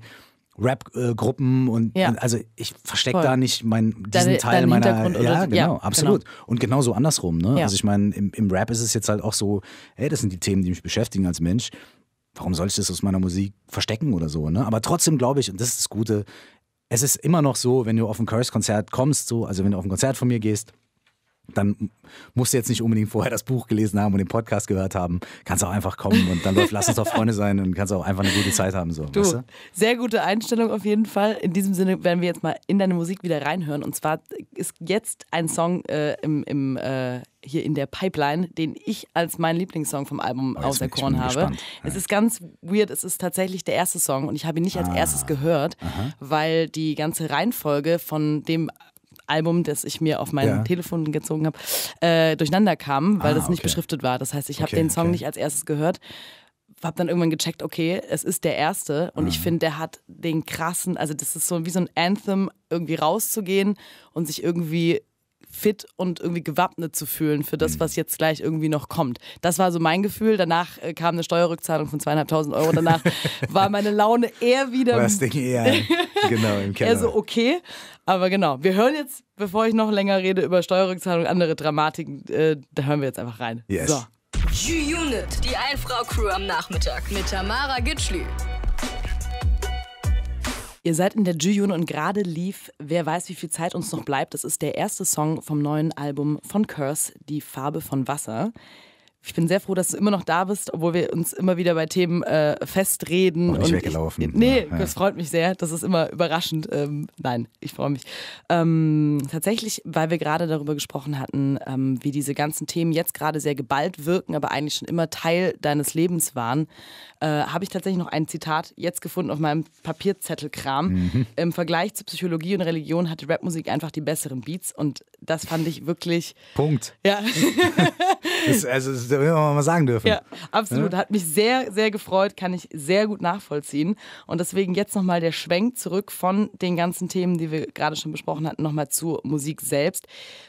Rap-Gruppen und, ja. also ich verstecke da nicht mein, diesen Deine, Teil meiner. Ja, genau, ja, absolut. Genau. Und genauso andersrum. Ne? Ja. Also ich meine, im, im Rap ist es jetzt halt auch so, ey, das sind die Themen, die mich beschäftigen als Mensch. Warum soll ich das aus meiner Musik verstecken oder so? Ne? Aber trotzdem glaube ich, und das ist das Gute, es ist immer noch so, wenn du auf ein Curse-Konzert kommst, so, also wenn du auf ein Konzert von mir gehst, dann musst du jetzt nicht unbedingt vorher das Buch gelesen haben und den Podcast gehört haben. Kannst auch einfach kommen und dann lass uns doch Freunde sein und kannst auch einfach eine gute Zeit haben. So, du, weißt du? Sehr gute Einstellung auf jeden Fall. In diesem Sinne werden wir jetzt mal in deine Musik wieder reinhören. Und zwar ist jetzt ein Song äh, im, im äh, hier in der Pipeline, den ich als meinen Lieblingssong vom Album oh, auserkoren habe. Gespannt. Es ist ganz weird, es ist tatsächlich der erste Song und ich habe ihn nicht ah. als erstes gehört, Aha. weil die ganze Reihenfolge von dem Album, das ich mir auf mein ja. Telefon gezogen habe, äh, durcheinander kam, weil ah, das nicht okay. beschriftet war. Das heißt, ich habe okay, den Song okay. nicht als erstes gehört habe dann irgendwann gecheckt, okay, es ist der erste und mhm. ich ah. finde, der hat den krassen, also das ist so wie so ein Anthem, irgendwie rauszugehen und sich irgendwie fit und irgendwie gewappnet zu fühlen für das, mhm. was jetzt gleich irgendwie noch kommt. Das war so mein Gefühl. Danach äh, kam eine Steuerrückzahlung von zweieinhalbtausend Euro. Danach war meine Laune eher wieder. Das Ding eher. genau, im Keller. Eher so okay. Aber genau, wir hören jetzt, bevor ich noch länger rede über Steuerrückzahlung, andere Dramatiken, äh, da hören wir jetzt einfach rein. Yes. So. G-Unit, die Einfrau-Crew am Nachmittag mit Tamara Gitschli. Ihr seid in der Jiyun und gerade lief Wer weiß, wie viel Zeit uns noch bleibt. Das ist der erste Song vom neuen Album von Curse, Die Farbe von Wasser. Ich bin sehr froh, dass du immer noch da bist, obwohl wir uns immer wieder bei Themen äh, festreden. Auch nicht und weggelaufen. Ich, nee, ja, das freut mich sehr. Das ist immer überraschend. Ähm, nein, ich freue mich. Ähm, tatsächlich, weil wir gerade darüber gesprochen hatten, ähm, wie diese ganzen Themen jetzt gerade sehr geballt wirken, aber eigentlich schon immer Teil deines Lebens waren, äh, habe ich tatsächlich noch ein Zitat jetzt gefunden auf meinem Papierzettelkram. Mhm. Im Vergleich zu Psychologie und Religion hatte Rapmusik einfach die besseren Beats und das fand ich wirklich. Punkt. Ja. das, also, das will man mal sagen dürfen. Ja, absolut. Ja? Hat mich sehr, sehr gefreut, kann ich sehr gut nachvollziehen. Und deswegen jetzt nochmal der Schwenk zurück von den ganzen Themen, die wir gerade schon besprochen hatten, nochmal zur Musik selbst.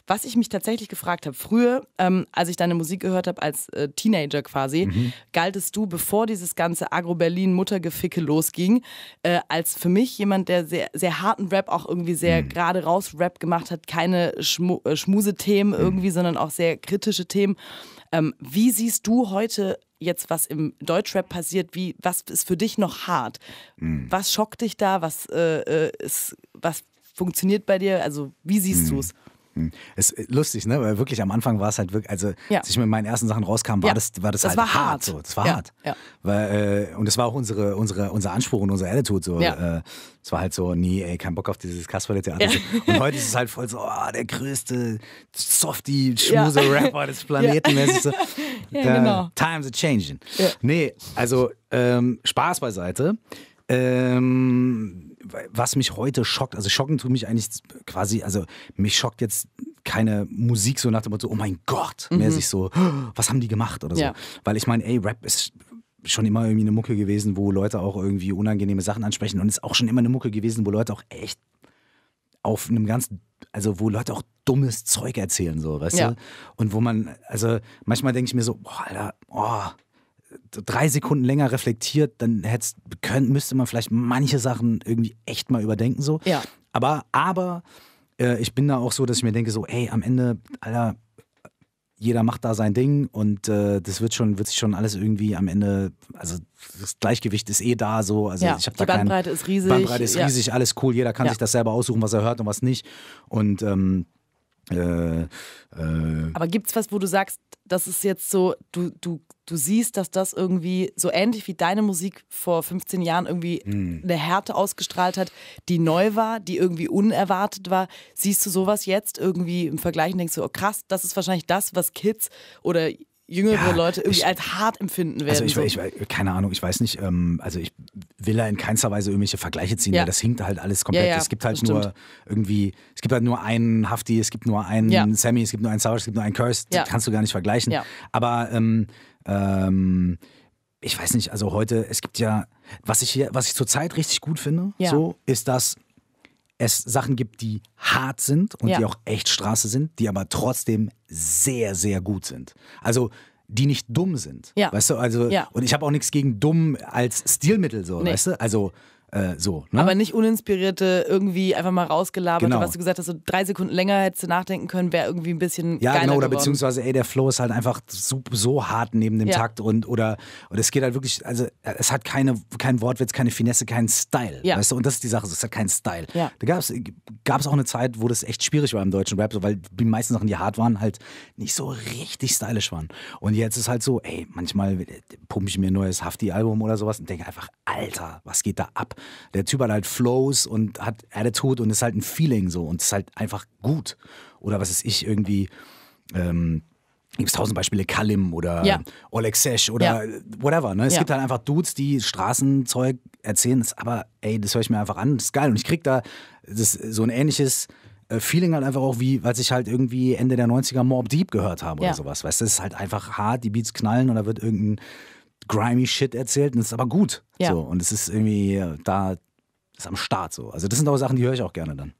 Was ich mich tatsächlich gefragt habe, früher, ähm, als ich deine Musik gehört habe, als äh, Teenager quasi, mhm. galtest du, bevor dieses ganze Agro-Berlin-Muttergeficke losging, äh, als für mich jemand, der sehr, sehr harten Rap auch irgendwie sehr mhm. gerade raus Rap gemacht hat, keine Schmerzen. Schmu äh, Schmusethemen hm. irgendwie, mhm. sondern auch sehr kritische Themen. Ähm, wie siehst du heute jetzt, was im Deutschrap passiert? Wie, was ist für dich noch hart? Mhm. Was schockt dich da? Was, äh, äh, ist, was funktioniert bei dir? Also, wie siehst mhm. du es? Hm. Es ist äh, lustig, ne? Weil wirklich am Anfang war es halt wirklich, also ja. als ich mit meinen ersten Sachen rauskam, war ja. das, war das, das halt war hart. hart. So. Das war ja. hart. Weil, äh, und das war auch unsere, unsere, unser Anspruch und unsere Attitude. So. Äh, es war halt so, nee, ey, kein Bock auf dieses Kasperle-Theater. Und heute ist es halt voll so, oh, der größte softie schmuse rapper des Planeten. So, genau. Times are changing. Nee, also ähm, Spaß beiseite. Ähm, was mich heute schockt, also schocken tut mich eigentlich quasi, also mich schockt jetzt keine Musik so nach dem Motto, oh mein Gott, mhm. sich so, was haben die gemacht oder so. Ja. Weil ich meine, ey, Rap ist schon immer irgendwie eine Mucke gewesen, wo Leute auch irgendwie unangenehme Sachen ansprechen und ist auch schon immer eine Mucke gewesen, wo Leute auch echt auf einem ganz, also wo Leute auch dummes Zeug erzählen, so, weißt ja. du? Und wo man, also manchmal denke ich mir so, boah, Alter, oh, drei Sekunden länger reflektiert, dann könnt, müsste man vielleicht manche Sachen irgendwie echt mal überdenken. So. Ja. Aber, aber äh, ich bin da auch so, dass ich mir denke, so, ey, am Ende, Alter, jeder macht da sein Ding und äh, das wird schon, wird sich schon alles irgendwie am Ende, also das Gleichgewicht ist eh da so. Also ja, ich habe da keine. Bandbreite kein, ist riesig. Bandbreite ist ja. riesig, alles cool, jeder kann ja. sich das selber aussuchen, was er hört und was nicht. Und ähm, äh, äh, Aber gibt's was, wo du sagst, das ist jetzt so, du, du, du siehst, dass das irgendwie so ähnlich wie deine Musik vor 15 Jahren irgendwie mhm. eine Härte ausgestrahlt hat, die neu war, die irgendwie unerwartet war. Siehst du sowas jetzt irgendwie im Vergleich und denkst du, so, oh krass, das ist wahrscheinlich das, was Kids oder jüngere ja, Leute irgendwie ich, als hart empfinden also werden. Also ich, so. ich, ich, keine Ahnung, ich weiß nicht, ähm, also ich will da in keinster Weise irgendwelche Vergleiche ziehen, ja. weil das hinkt halt alles komplett. Ja, es gibt halt nur irgendwie, es gibt halt nur einen Hafti, es gibt nur einen Sammy, es gibt nur einen Savage, es gibt nur einen Curse, die kannst du gar nicht vergleichen. Aber ähm, ähm, ich weiß nicht, also heute, es gibt ja, was ich hier, was ich zurzeit richtig gut finde, so, ist, dass es Sachen gibt, die hart sind und ja. die auch echt Straße sind, die aber trotzdem sehr, sehr gut sind. Also die nicht dumm sind. Ja. Weißt du, also, ja. und ich habe auch nichts gegen dumm als Stilmittel, so, nee. weißt du? Also äh, so, ne? Aber nicht uninspirierte, irgendwie einfach mal rausgelabert, genau. was du gesagt hast, so drei Sekunden länger hättest du nachdenken können, wäre irgendwie ein bisschen. Ja, genau, oder geworden. beziehungsweise, ey, der Flow ist halt einfach so, so hart neben dem ja. Takt und oder und es geht halt wirklich, also es hat keine, kein Wortwitz, keine Finesse, keinen Style. Ja. Weißt du, und das ist die Sache, es hat keinen Style. Ja. Da gab es auch eine Zeit, wo das echt schwierig war im deutschen Rap, so, weil die meisten Sachen, die hart waren, halt nicht so richtig stylisch waren. Und jetzt ist halt so, ey, manchmal äh, pumpe ich mir ein neues Hafti-Album oder sowas und denke einfach, Alter, was geht da ab? Der Typ hat halt Flows und hat Attitude und ist halt ein Feeling so und ist halt einfach gut. Oder was ist ich irgendwie. Ähm, gibt es tausend Beispiele, Kalim oder ja. Oleg Sesh oder ja. whatever. Ne? Es ja. gibt halt einfach Dudes, die Straßenzeug erzählen, das, aber ey, das höre ich mir einfach an, das ist geil. Und ich krieg da das, so ein ähnliches äh, Feeling halt einfach auch wie, als ich halt irgendwie Ende der 90er Mob Deep gehört habe oder sowas. Weißt du, es ist halt einfach hart, die Beats knallen und da wird irgendein grimy Shit erzählt und es ist aber gut. Ja. So, und es ist irgendwie da, ist am Start so. Also das sind auch Sachen, die höre ich auch gerne dann.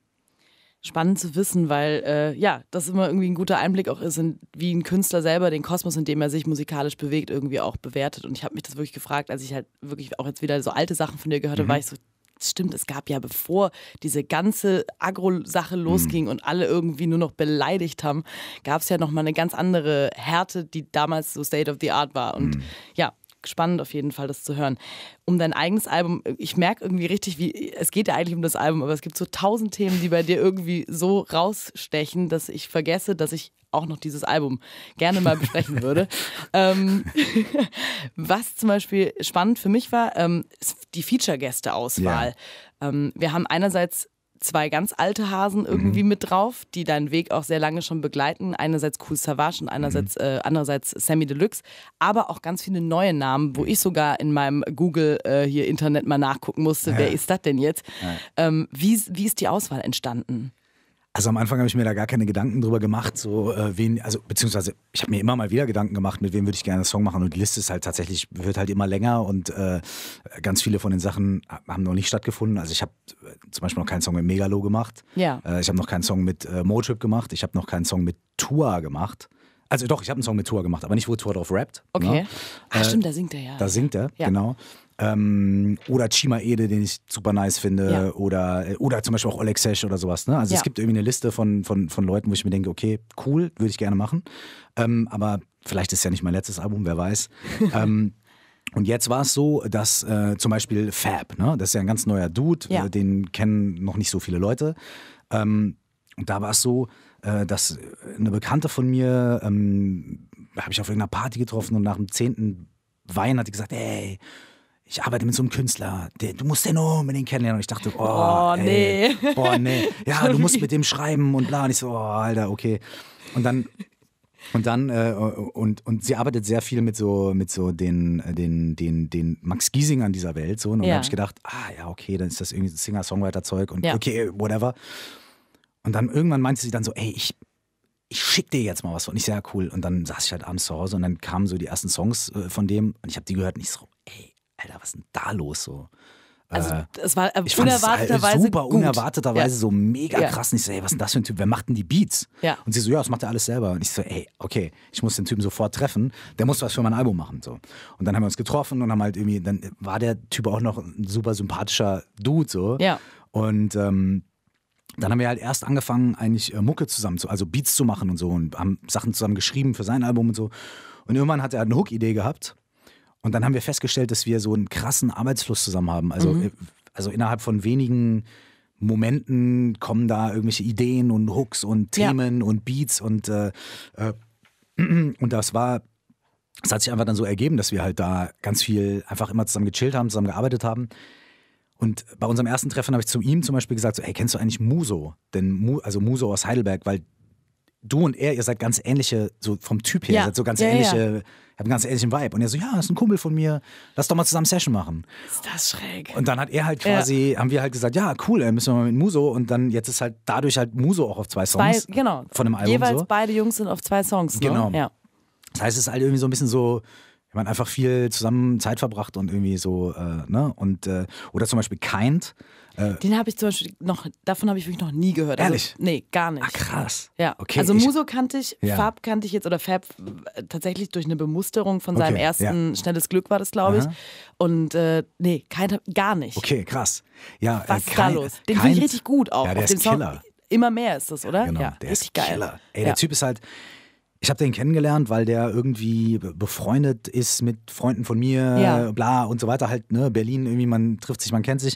Spannend zu wissen, weil äh, ja, das immer irgendwie ein guter Einblick auch ist, in, wie ein Künstler selber den Kosmos, in dem er sich musikalisch bewegt, irgendwie auch bewertet. Und ich habe mich das wirklich gefragt, als ich halt wirklich auch jetzt wieder so alte Sachen von dir gehört habe, mhm. war ich so, stimmt, es gab ja, bevor diese ganze Agro-Sache mhm. losging und alle irgendwie nur noch beleidigt haben, gab es ja nochmal eine ganz andere Härte, die damals so State of the Art war. Und mm. ja, spannend auf jeden Fall, das zu hören. Um dein eigenes Album, ich merke irgendwie richtig, wie es geht ja eigentlich um das Album, aber es gibt so tausend Themen, die bei dir irgendwie so rausstechen, dass ich vergesse, dass ich auch noch dieses Album gerne mal besprechen würde. ähm, was zum Beispiel spannend für mich war, ähm, die Feature-Gäste-Auswahl. Ja. Ähm, wir haben einerseits zwei ganz alte Hasen irgendwie mhm. mit drauf, die deinen Weg auch sehr lange schon begleiten. Einerseits Cool Savage und einerseits, mhm. äh, andererseits Sammy Deluxe, aber auch ganz viele neue Namen, wo ich sogar in meinem Google äh, hier Internet mal nachgucken musste, ja. wer ist das denn jetzt? Ja. Ähm, wie, wie ist die Auswahl entstanden? Also am Anfang habe ich mir da gar keine Gedanken drüber gemacht, so äh, wen, also beziehungsweise ich habe mir immer mal wieder Gedanken gemacht, mit wem würde ich gerne einen Song machen. Und die Liste ist halt tatsächlich, wird halt immer länger und äh, ganz viele von den Sachen haben noch nicht stattgefunden. Also ich habe äh, zum Beispiel noch keinen Song mit Megalo gemacht. Ja. Äh, ich habe noch keinen Song mit äh, Motrip gemacht. Ich habe noch keinen Song mit Tua gemacht. Also doch, ich habe einen Song mit Tua gemacht, aber nicht, wo Tua drauf rappt. Okay. Ne? Ach, stimmt, äh, da singt er ja. Da singt er, ja. genau. Ähm, oder Chima Ede, den ich super nice finde. Ja. Oder, äh, oder zum Beispiel auch Oleg Sesh oder sowas. Ne? Also ja. es gibt irgendwie eine Liste von, von, von Leuten, wo ich mir denke, okay, cool, würde ich gerne machen. Ähm, aber vielleicht ist ja nicht mein letztes Album, wer weiß. ähm, und jetzt war es so, dass äh, zum Beispiel Fab, ne? das ist ja ein ganz neuer Dude, ja. äh, den kennen noch nicht so viele Leute. Ähm, und da war es so, äh, dass eine Bekannte von mir, ähm, habe ich auf irgendeiner Party getroffen und nach dem zehnten Wein hat die gesagt, ey, ich arbeite mit so einem Künstler, der, du musst den unbedingt kennenlernen. Und ich dachte, oh, oh ey, nee. Boah, nee. Ja, du musst mit dem schreiben und bla. Und ich so, oh, Alter, okay. Und dann und dann, äh, und, und sie arbeitet sehr viel mit so, mit so den, äh, den, den, den Max Giesingern dieser Welt. So. Und ja. dann habe ich gedacht, ah ja, okay, dann ist das irgendwie Singer-Songwriter-Zeug und ja. okay, whatever. Und dann irgendwann meinte sie dann so, ey, ich, ich schick dir jetzt mal was von. Und ich sehr cool. Und dann saß ich halt abends zu Hause und dann kamen so die ersten Songs äh, von dem und ich habe die gehört und ich so, ey, Alter, was ist denn da los so? Also es äh, war äh, ich unerwarteterweise es super gut. unerwarteterweise ja. so mega ja. krass. Und ich so, ey, was ist denn das für ein Typ? Wer macht denn die Beats? Ja. Und sie so, ja, das macht er alles selber. Und ich so, ey, okay, ich muss den Typen sofort treffen. Der muss was für mein Album machen. So. Und dann haben wir uns getroffen und haben halt irgendwie, dann war der Typ auch noch ein super sympathischer Dude. So. Ja. Und ähm, dann haben wir halt erst angefangen, eigentlich äh, Mucke zusammen zu, also Beats zu machen und so und haben Sachen zusammen geschrieben für sein Album und so. Und irgendwann hat er halt eine Hook-Idee gehabt und dann haben wir festgestellt, dass wir so einen krassen Arbeitsfluss zusammen haben. Also, mhm. Äh, also innerhalb von wenigen Momenten kommen da irgendwelche Ideen und Hooks und Themen ja. und Beats und, äh, äh und das war, es hat sich einfach dann so ergeben, dass wir halt da ganz viel einfach immer zusammen gechillt haben, zusammen gearbeitet haben. Und bei unserem ersten Treffen habe ich zu ihm zum Beispiel gesagt: so, Hey, kennst du eigentlich Muso? Denn Mu also Muso aus Heidelberg, weil du und er, ihr seid ganz ähnliche, so vom Typ her, ja. ihr seid so ganz ja, ähnliche, ja. habt einen ganz ähnlichen Vibe. Und er so, ja, das ist ein Kumpel von mir, lass doch mal zusammen Session machen. Ist das schräg. Und dann hat er halt quasi, haben wir halt gesagt, ja, cool, dann müssen wir mal mit Muso. Und dann jetzt ist halt dadurch halt Muso auch auf zwei Songs. Bei, genau. Von einem Album. Jeweils so. beide Jungs sind auf zwei Songs. Ne? Genau. Ja. Das heißt, es ist halt irgendwie so ein bisschen so, wir haben einfach viel zusammen Zeit verbracht und irgendwie so, äh, ne? Und, äh, oder zum Beispiel Kind äh, Den habe ich zum Beispiel noch, davon habe ich wirklich noch nie gehört. Also, Ehrlich? Also, nee, gar nicht. Ach, krass. Ja. Okay. Also Muso kannte ich, ja. Fab kannte ich jetzt oder Fab äh, tatsächlich durch eine Bemusterung von okay, seinem ersten ja. Schnelles Glück war das, glaube ich. Und äh, nee, kein, gar nicht. Okay, krass. Ja, äh, Was ist da los? Den finde ich richtig gut auch. Ja, der auf ist Killer. Song. Immer mehr ist das, oder? Genau, ja, der ist geil. Killer. Ey, der Typ ist halt. Ich habe den kennengelernt, weil der irgendwie befreundet ist mit Freunden von mir, ja. bla und so weiter. Halt, ne, Berlin, irgendwie, man trifft sich, man kennt sich.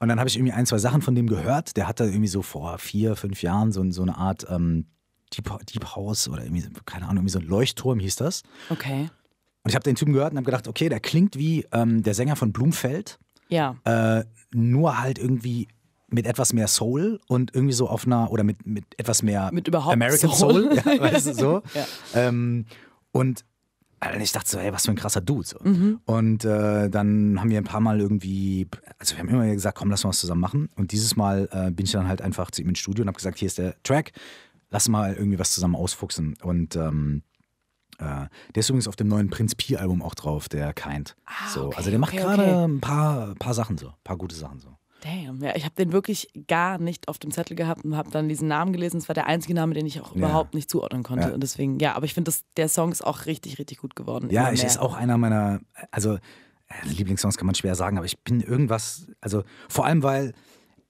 Und dann habe ich irgendwie ein, zwei Sachen von dem gehört. Der hatte irgendwie so vor vier, fünf Jahren so, so eine Art ähm, Deep, Deep House oder irgendwie, keine Ahnung, irgendwie so ein Leuchtturm hieß das. Okay. Und ich habe den Typen gehört und habe gedacht, okay, der klingt wie ähm, der Sänger von Blumfeld. Ja. Äh, nur halt irgendwie mit etwas mehr Soul und irgendwie so auf einer, oder mit, mit etwas mehr mit überhaupt American Soul, Soul ja, weißt du, so. ja. Ähm, und und ich dachte so, ey, was für ein krasser Dude. So. Mhm. Und äh, dann haben wir ein paar Mal irgendwie, also wir haben immer gesagt, komm, lass mal was zusammen machen. Und dieses Mal äh, bin ich dann halt einfach zu ihm ins Studio und habe gesagt, hier ist der Track, lass mal irgendwie was zusammen ausfuchsen. Und ähm, äh, der ist übrigens auf dem neuen Prinz Pi-Album auch drauf, der Kind. Ah, so. okay, also der macht okay, gerade okay. ein paar, paar Sachen so, ein paar gute Sachen so. Damn, ja, ich habe den wirklich gar nicht auf dem Zettel gehabt und habe dann diesen Namen gelesen. Es war der einzige Name, den ich auch ja. überhaupt nicht zuordnen konnte. Ja. Und deswegen, ja, aber ich finde, der Song ist auch richtig, richtig gut geworden. Ja, ich ist auch einer meiner, also äh, Lieblingssongs kann man schwer sagen, aber ich bin irgendwas, also vor allem, weil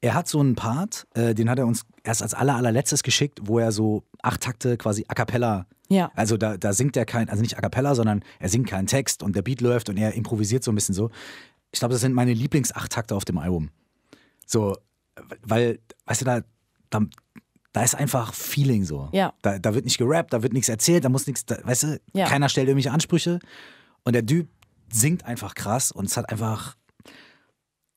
er hat so einen Part, äh, den hat er uns erst als aller, allerletztes geschickt, wo er so acht Takte quasi a cappella. Ja. Also da, da singt er kein, also nicht a cappella, sondern er singt keinen Text und der Beat läuft und er improvisiert so ein bisschen so. Ich glaube, das sind meine Lieblings-Acht Takte auf dem Album. So, weil, weißt du, da, da, da ist einfach Feeling so. Ja. Da, da, wird nicht gerappt, da wird nichts erzählt, da muss nichts, da, weißt du, ja. keiner stellt irgendwelche Ansprüche. Und der Typ singt einfach krass und es hat einfach,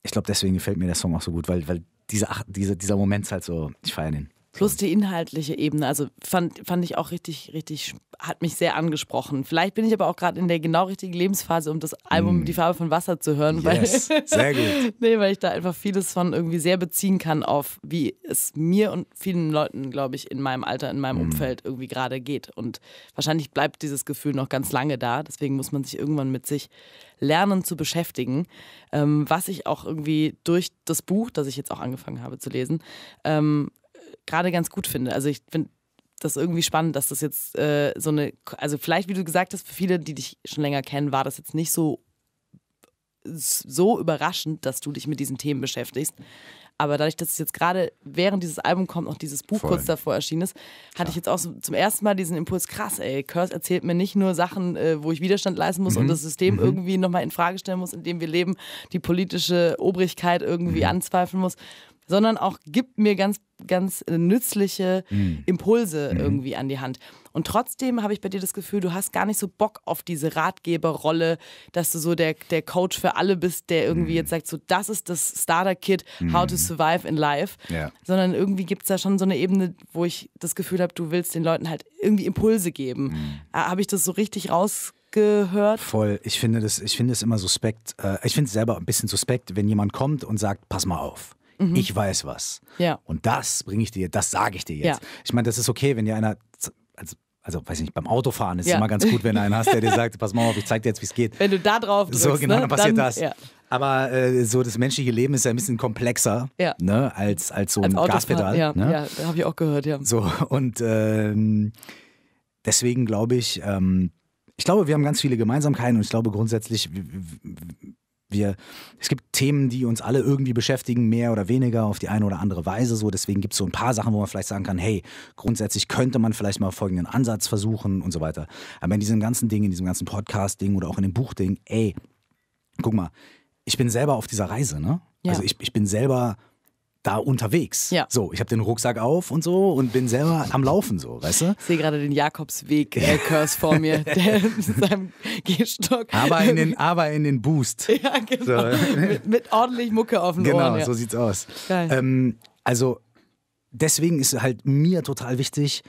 ich glaube, deswegen gefällt mir der Song auch so gut, weil, weil diese, diese, dieser Moment ist halt so, ich feiere den. Plus die inhaltliche Ebene, also fand, fand ich auch richtig, richtig, hat mich sehr angesprochen. Vielleicht bin ich aber auch gerade in der genau richtigen Lebensphase, um das Album mm. Die Farbe von Wasser zu hören. Yes. Weil, sehr gut. nee, weil ich da einfach vieles von irgendwie sehr beziehen kann auf, wie es mir und vielen Leuten, glaube ich, in meinem Alter, in meinem mm. Umfeld irgendwie gerade geht. Und wahrscheinlich bleibt dieses Gefühl noch ganz lange da. Deswegen muss man sich irgendwann mit sich lernen zu beschäftigen, ähm, was ich auch irgendwie durch das Buch, das ich jetzt auch angefangen habe zu lesen, ähm, gerade ganz gut finde. Also ich finde das irgendwie spannend, dass das jetzt äh, so eine, also vielleicht, wie du gesagt hast, für viele, die dich schon länger kennen, war das jetzt nicht so, so überraschend, dass du dich mit diesen Themen beschäftigst. Aber dadurch, dass es jetzt gerade während dieses Album kommt, noch dieses Buch Voll. kurz davor erschienen ist, hatte ja. ich jetzt auch so zum ersten Mal diesen Impuls, krass, ey, Curse erzählt mir nicht nur Sachen, äh, wo ich Widerstand leisten muss mhm. und das System mhm. irgendwie nochmal in Frage stellen muss, in dem wir leben, die politische Obrigkeit irgendwie mhm. anzweifeln muss, sondern auch gibt mir ganz, ganz äh, nützliche mhm. Impulse mhm. irgendwie an die Hand. Und trotzdem habe ich bei dir das Gefühl, du hast gar nicht so Bock auf diese Ratgeberrolle, dass du so der, der Coach für alle bist, der irgendwie mhm. jetzt sagt, so das ist das Starter-Kit, how to mhm. survive in life. Ja. Sondern irgendwie gibt es da schon so eine Ebene, wo ich das Gefühl habe, du willst den Leuten halt irgendwie Impulse geben. Mhm. Äh, habe ich das so richtig rausgekriegt? gehört. Voll. Ich finde das, ich finde es immer suspekt. Äh, ich finde es selber ein bisschen suspekt, wenn jemand kommt und sagt, pass mal auf mhm. ich weiß was. Ja. Und das bringe ich dir, das sage ich dir jetzt. Ja. Ich meine, das ist okay, wenn dir einer, also, also weiß ich nicht, beim Autofahren ist ja. immer ganz gut, wenn einer hast, der dir sagt, pass mal auf, ich zeig dir jetzt, wie es geht. Wenn du da drauf drückst, So, genau, ne, dann passiert dann, das. Ja. Aber äh, so das menschliche Leben ist ja ein bisschen komplexer ja. ne, als, als so ein Autofahren, Gaspedal. Ja, ne? ja habe ich auch gehört, ja. So, und ähm, deswegen glaube ich, ähm, ich glaube, wir haben ganz viele Gemeinsamkeiten und ich glaube grundsätzlich, wir, es gibt Themen, die uns alle irgendwie beschäftigen, mehr oder weniger auf die eine oder andere Weise. So, deswegen gibt es so ein paar Sachen, wo man vielleicht sagen kann, hey, grundsätzlich könnte man vielleicht mal folgenden Ansatz versuchen und so weiter. Aber in diesem ganzen Ding, in diesem ganzen Podcast-Ding oder auch in dem Buch-Ding, ey, guck mal, ich bin selber auf dieser Reise, ne? Ja. Also ich, ich bin selber da unterwegs. Ja. So, ich habe den Rucksack auf und so und bin selber am Laufen so, weißt du? Ich sehe gerade den Jakobsweg äh, Curse vor mir, der mit seinem Gehstock. Aber in den, aber in den Boost. Ja, genau. So. Mit, mit, ordentlich Mucke auf dem genau, Ohren. Genau, ja. so sieht's aus. Geil. Ähm, also deswegen ist halt mir total wichtig,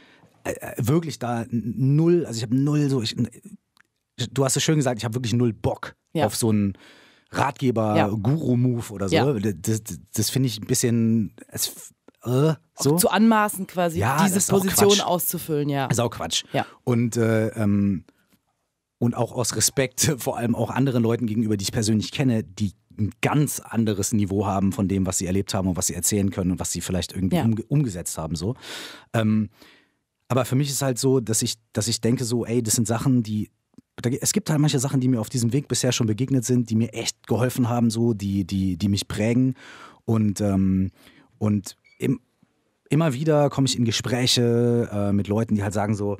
äh, äh wirklich da null, also ich habe null so, ich, du hast es schön gesagt, ich habe wirklich null Bock ja. auf so einen Ratgeber, ja. Guru-Move oder so. Ja. Das, das, finde ich ein bisschen. Es, äh, so. zu anmaßen quasi, ja, diese Position auszufüllen, ja. Das ist auch Quatsch. Ja. Und, äh, ähm, und auch aus Respekt, vor allem auch anderen Leuten gegenüber, die ich persönlich kenne, die ein ganz anderes Niveau haben von dem, was sie erlebt haben und was sie erzählen können und was sie vielleicht irgendwie ja. um, umgesetzt haben. So. Ähm, aber für mich ist halt so, dass ich, dass ich denke so, ey, das sind Sachen, die, es gibt halt manche Sachen, die mir auf diesem Weg bisher schon begegnet sind, die mir echt geholfen haben, so, die, die, die mich prägen. Und, ähm, und im, immer wieder komme ich in Gespräche äh, mit Leuten, die halt sagen so,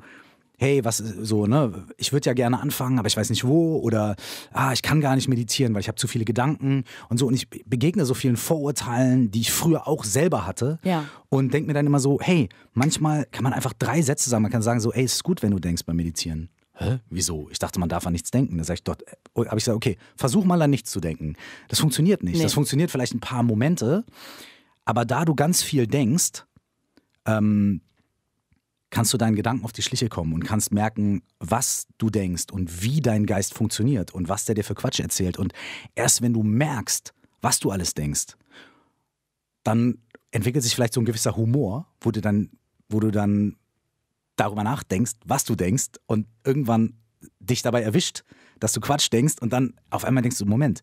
hey, was so, ne, ich würde ja gerne anfangen, aber ich weiß nicht wo oder ah, ich kann gar nicht meditieren, weil ich habe zu viele Gedanken und so und ich begegne so vielen Vorurteilen, die ich früher auch selber hatte ja. und denke mir dann immer so, hey, manchmal kann man einfach drei Sätze sagen, man kann sagen so, ey, es ist gut, wenn du denkst beim meditieren hä, wieso? Ich dachte, man darf an nichts denken. Da sag ich dort, äh, habe ich gesagt, okay, versuch mal an nichts zu denken. Das funktioniert nicht. Nee. Das funktioniert vielleicht ein paar Momente, aber da du ganz viel denkst, ähm, kannst du deinen Gedanken auf die Schliche kommen und kannst merken, was du denkst und wie dein Geist funktioniert und was der dir für Quatsch erzählt. Und erst wenn du merkst, was du alles denkst, dann entwickelt sich vielleicht so ein gewisser Humor, wo du dann, wo du dann darüber nachdenkst, was du denkst und irgendwann dich dabei erwischt, dass du Quatsch denkst und dann auf einmal denkst du, Moment,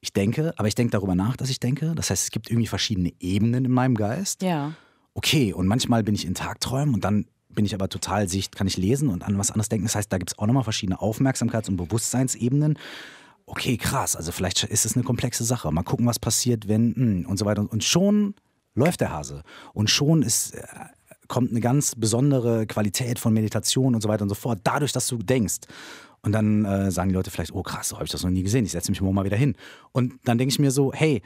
ich denke, aber ich denke darüber nach, dass ich denke. Das heißt, es gibt irgendwie verschiedene Ebenen in meinem Geist. Ja. Okay, und manchmal bin ich in Tagträumen und dann bin ich aber total sicht, kann ich lesen und an was anderes denken. Das heißt, da gibt es auch nochmal verschiedene Aufmerksamkeits- und Bewusstseinsebenen. Okay, krass, also vielleicht ist es eine komplexe Sache. Mal gucken, was passiert, wenn hm, und so weiter. Und schon läuft der Hase. Und schon ist äh, kommt eine ganz besondere Qualität von Meditation und so weiter und so fort, dadurch, dass du denkst. Und dann äh, sagen die Leute vielleicht, oh krass, so habe ich das noch nie gesehen, ich setze mich morgen mal wieder hin. Und dann denke ich mir so, hey,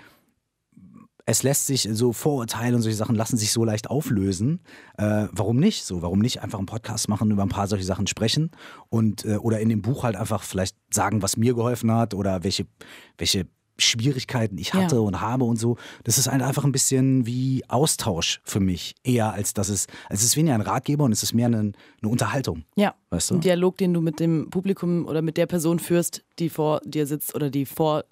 es lässt sich so Vorurteile und solche Sachen lassen sich so leicht auflösen. Äh, warum nicht? So, warum nicht einfach einen Podcast machen, über ein paar solche Sachen sprechen und äh, oder in dem Buch halt einfach vielleicht sagen, was mir geholfen hat oder welche, welche Schwierigkeiten ich hatte ja. und habe und so. Das ist halt einfach ein bisschen wie Austausch für mich, eher als dass es, also es ist weniger ein Ratgeber und es ist mehr eine, eine Unterhaltung. Ja. Weißt du? Ein Dialog, den du mit dem Publikum oder mit der Person führst, die vor dir sitzt oder die vor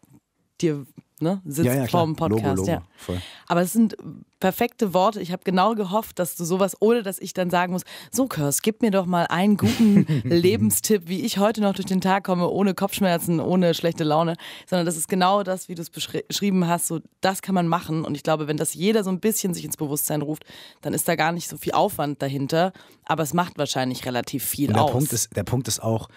dir ne, sitzt ja, ja, vorm Podcast. Logo, Logo. Ja. Voll. Aber es sind perfekte Worte. Ich habe genau gehofft, dass du sowas, ohne dass ich dann sagen muss, so Kurs, gib mir doch mal einen guten Lebenstipp, wie ich heute noch durch den Tag komme, ohne Kopfschmerzen, ohne schlechte Laune, sondern das ist genau das, wie du es beschrieben hast, so das kann man machen und ich glaube, wenn das jeder so ein bisschen sich ins Bewusstsein ruft, dann ist da gar nicht so viel Aufwand dahinter, aber es macht wahrscheinlich relativ viel der aus. Punkt ist, der Punkt ist auch,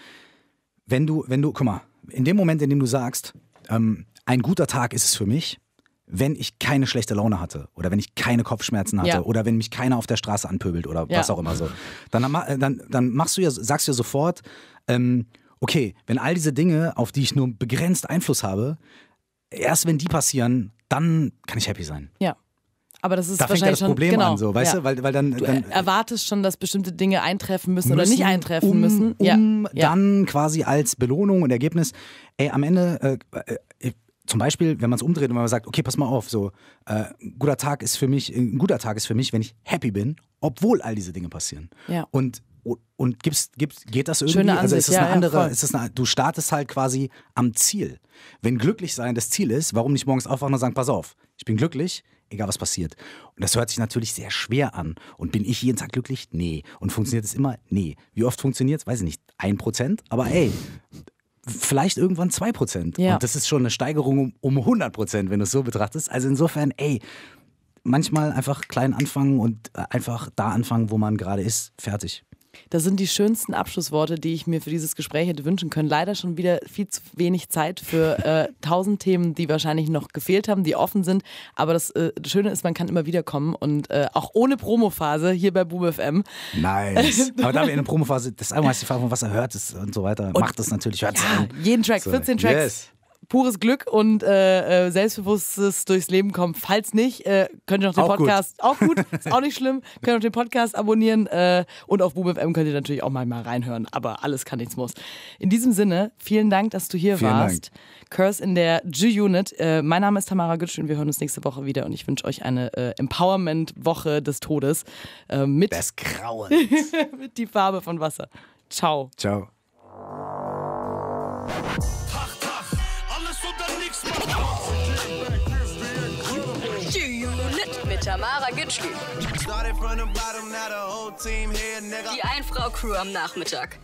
wenn du, wenn du, guck mal, in dem Moment, in dem du sagst, ähm, ein guter Tag ist es für mich, wenn ich keine schlechte Laune hatte oder wenn ich keine Kopfschmerzen hatte ja. oder wenn mich keiner auf der Straße anpöbelt oder ja. was auch immer so, dann, äh, dann, dann machst du ja, sagst du ja sofort, ähm, okay, wenn all diese Dinge, auf die ich nur begrenzt Einfluss habe, erst wenn die passieren, dann kann ich happy sein. Ja. Aber das ist da wahrscheinlich fängt ja das Problem schon, genau, an, so, weißt ja. du, weil, weil dann, du erwartest schon, dass bestimmte Dinge eintreffen müssen, müssen oder nicht eintreffen um, müssen, um ja. dann quasi als Belohnung und Ergebnis. Ey, am Ende äh, äh zum Beispiel, wenn man es umdreht und man sagt, okay, pass mal auf, so äh, guter Tag ist für mich, ein äh, guter Tag ist für mich, wenn ich happy bin, obwohl all diese Dinge passieren. Ja. Und und gibt's, gibt's, geht das irgendwie? Schöne also, Ansicht, also ist das ja, eine andere, ja, ist das eine, du startest halt quasi am Ziel. Wenn glücklich sein das Ziel ist, warum nicht morgens aufwachen und sagen, pass auf, ich bin glücklich, egal was passiert. Und das hört sich natürlich sehr schwer an. Und bin ich jeden Tag glücklich? Nee. Und funktioniert es immer? Nee. Wie oft funktioniert es? Weiß ich nicht. Ein Prozent? Aber ey, vielleicht irgendwann 2%. Ja. Und das ist schon eine Steigerung um, um 100%, wenn du es so betrachtest. Also insofern, ey, manchmal einfach klein anfangen und äh, einfach da anfangen, wo man gerade ist. Fertig. Das sind die schönsten Abschlussworte, die ich mir für dieses Gespräch hätte wünschen können. Leider schon wieder viel zu wenig Zeit für äh, tausend äh, Themen, die wahrscheinlich noch gefehlt haben, die offen sind. Aber das äh, Schöne ist, man kann immer wieder kommen und äh, auch ohne Promophase hier bei Bube Nice. Aber da wir in der Promophase, das einmal ist die Frage, was er hört ist und so weiter, und macht das natürlich. Hört ja, jeden Track, so. 14 Tracks. Yes pures Glück und äh, äh, selbstbewusstes durchs Leben kommen. Falls nicht, äh, könnt ihr noch den auch Podcast, gut. auch gut, ist auch nicht schlimm, könnt ihr noch den Podcast abonnieren äh, und auf BoomFM könnt ihr natürlich auch mal, mal reinhören, aber alles kann, nichts muss. In diesem Sinne, vielen Dank, dass du hier vielen warst. Dank. Curse in der G-Unit. Äh, mein Name ist Tamara Gütsch und wir hören uns nächste Woche wieder und ich wünsche euch eine äh, Empowerment-Woche des Todes äh, mit... Des Grauens. mit die Farbe von Wasser. Ciao. Ciao. Die Einfrau-Crew am Nachmittag.